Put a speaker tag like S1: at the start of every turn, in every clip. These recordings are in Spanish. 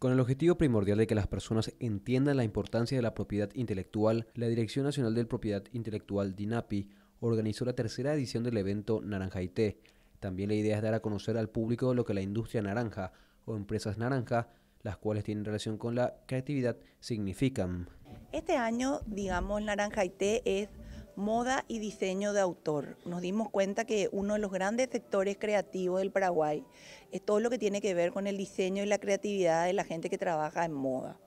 S1: Con el objetivo primordial de que las personas entiendan la importancia de la propiedad intelectual, la Dirección Nacional de Propiedad Intelectual DINAPI organizó la tercera edición del evento Naranja También la idea es dar a conocer al público lo que la industria naranja o empresas naranja, las cuales tienen relación con la creatividad, significan.
S2: Este año, digamos, Naranja y es moda y diseño de autor. Nos dimos cuenta que uno de los grandes sectores creativos del Paraguay es todo lo que tiene que ver con el diseño y la creatividad de la gente que trabaja en moda.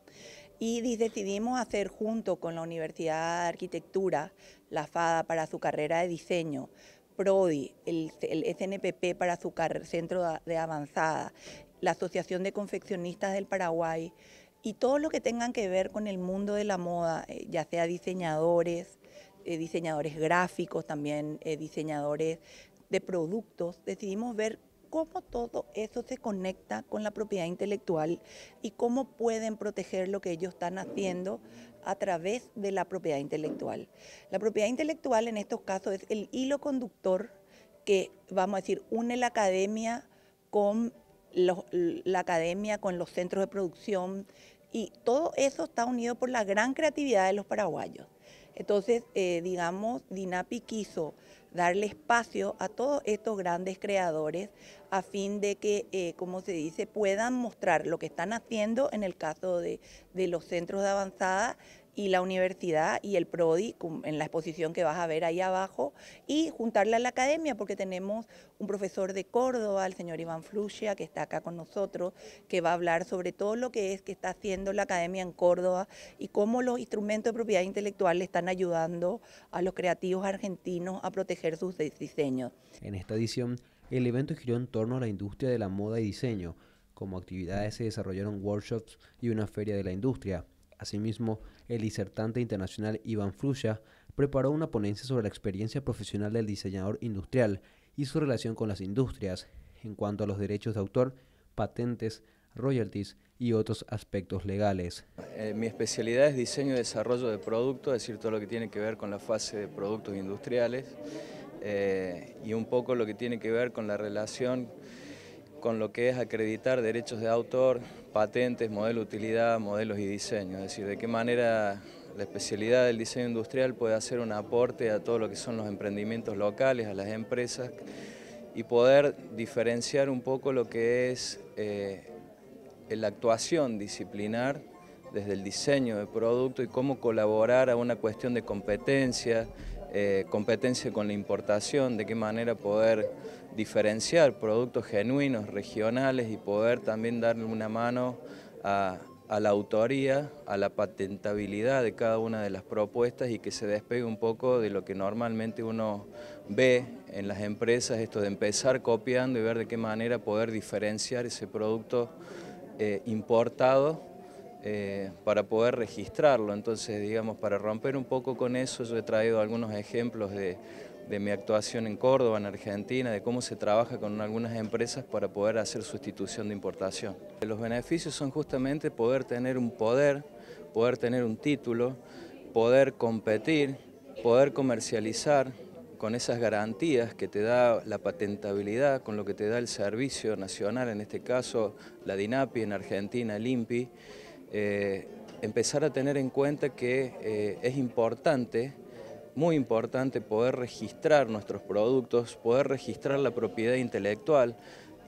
S2: Y decidimos hacer junto con la Universidad de Arquitectura, la FADA para su carrera de diseño, PRODI, el, SNPP para su centro de avanzada, la Asociación de Confeccionistas del Paraguay, y todo lo que tengan que ver con el mundo de la moda, eh, ya sea diseñadores, eh, diseñadores gráficos, también eh, diseñadores de productos, decidimos ver cómo todo eso se conecta con la propiedad intelectual y cómo pueden proteger lo que ellos están haciendo a través de la propiedad intelectual. La propiedad intelectual en estos casos es el hilo conductor que, vamos a decir, une la academia con la academia, con los centros de producción y todo eso está unido por la gran creatividad de los paraguayos. Entonces, eh, digamos, DINAPI quiso darle espacio a todos estos grandes creadores a fin de que, eh, como se dice, puedan mostrar lo que están haciendo en el caso de los centros de avanzada y la universidad y el PRODI en la exposición que vas a ver ahí abajo y juntarla a la academia porque tenemos un profesor de Córdoba, el señor Iván Flusia, que está acá con nosotros, que va a hablar sobre todo lo que es que está haciendo la academia en Córdoba y cómo los instrumentos de propiedad intelectual le están ayudando a los creativos argentinos a proteger sus diseños.
S1: En esta edición, el evento giró en torno a la industria de la moda y diseño. Como actividades se desarrollaron workshops y una feria de la industria. Asimismo, el disertante internacional Iván Fluya preparó una ponencia sobre la experiencia profesional del diseñador industrial y su relación con las industrias, en cuanto a los derechos de autor, patentes, royalties y otros aspectos legales.
S3: Eh, mi especialidad es diseño y desarrollo de productos, es decir, todo lo que tiene que ver con la fase de productos industriales eh, y un poco lo que tiene que ver con la relación con lo que es acreditar derechos de autor, patentes, modelo de utilidad, modelos y diseños, es decir, de qué manera la especialidad del diseño industrial puede hacer un aporte a todo lo que son los emprendimientos locales, a las empresas y poder diferenciar un poco lo que es eh, la actuación disciplinar desde el diseño de producto y cómo colaborar a una cuestión de competencia, eh, competencia con la importación, de qué manera poder diferenciar productos genuinos, regionales y poder también darle una mano a, la autoría, a la patentabilidad de cada una de las propuestas y que se despegue un poco de lo que normalmente uno ve en las empresas, esto de empezar copiando y ver de qué manera poder diferenciar ese producto eh, importado eh, para poder registrarlo. Entonces, digamos, para romper un poco con eso, yo he traído algunos ejemplos de, de mi actuación en Córdoba, en Argentina, de cómo se trabaja con algunas empresas para poder hacer sustitución de importación. Los beneficios son justamente poder tener un poder, poder tener un título, poder competir, poder comercializar con esas garantías que te da la patentabilidad, con lo que te da el servicio nacional, en este caso la DINAPI, en Argentina el INPI, eh, empezar a tener en cuenta que eh, es importante, muy importante poder registrar nuestros productos, poder registrar la propiedad intelectual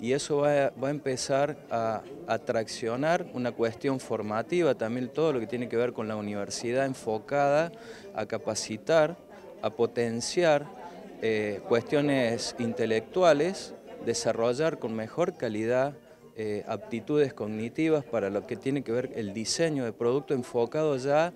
S3: y eso va a, empezar a atraccionar una cuestión formativa, también todo lo que tiene que ver con la universidad enfocada a capacitar, a potenciar eh, cuestiones intelectuales, desarrollar con mejor calidad eh, aptitudes cognitivas para lo que tiene que ver el diseño de producto enfocado ya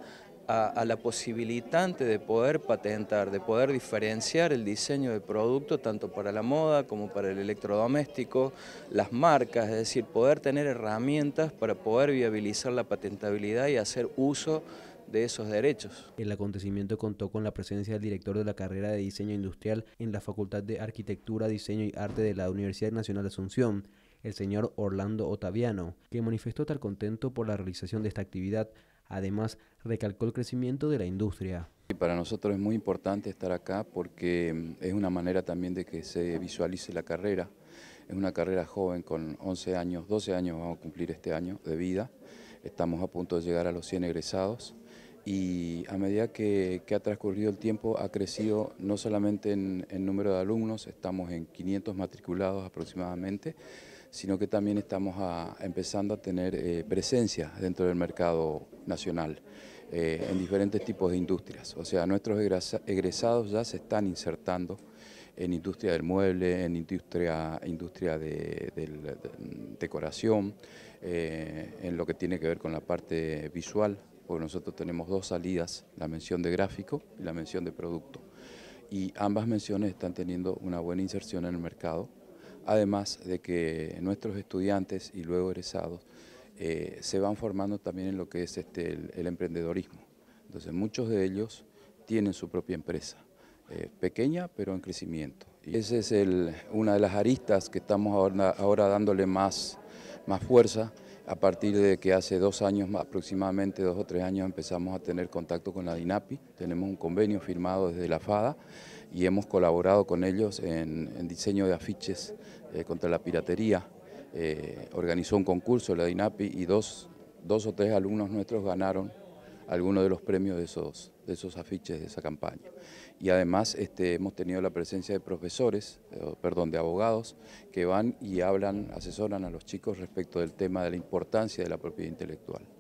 S3: a, a, la posibilitante de poder patentar, de poder diferenciar el diseño de producto tanto para la moda como para el electrodoméstico, las marcas, es decir, poder tener herramientas para poder viabilizar la patentabilidad y hacer uso de esos derechos.
S1: El acontecimiento contó con la presencia del director de la carrera de Diseño Industrial en la Facultad de Arquitectura, Diseño y Arte de la Universidad Nacional de Asunción, el señor Orlando Otaviano, que manifestó tal contento por la realización de esta actividad. Además, recalcó el crecimiento de la industria.
S4: Y Para nosotros es muy importante estar acá porque mm, es una manera también de que se visualice la carrera. Es una carrera joven con 11 años, 12 años vamos a cumplir este año de vida. Estamos a punto de llegar a los 100 egresados y a medida que, ha transcurrido el tiempo ha crecido no solamente en, en número de alumnos, estamos en 500 matriculados aproximadamente, sino que también estamos empezando a tener eh, presencia dentro del mercado nacional eh, en diferentes tipos de industrias. O sea, nuestros egresados ya se están insertando en industria del mueble, en industria, industria de, decoración, eh, en lo que tiene que ver con la parte visual, porque nosotros tenemos dos salidas, la mención de gráfico y la mención de producto. Y ambas menciones están teniendo una buena inserción en el mercado además de que nuestros estudiantes y luego egresados eh, se van formando también en lo que es este, el, emprendedorismo. Entonces muchos de ellos tienen su propia empresa, eh, pequeña pero en crecimiento. Y esa es una de las aristas que estamos ahora, dándole más, más fuerza a partir de que hace dos años, aproximadamente dos o tres años, empezamos a tener contacto con la DINAPI. Tenemos un convenio firmado desde la FADA y hemos colaborado con ellos en, diseño de afiches eh, contra la piratería. Eh, organizó un concurso la DINAPI y dos, dos o tres alumnos nuestros ganaron algunos de los premios de esos, de esos afiches de esa campaña. Y además este, hemos tenido la presencia de profesores, eh, perdón, de abogados, que van y hablan, asesoran a los chicos respecto del tema de la importancia de la propiedad intelectual.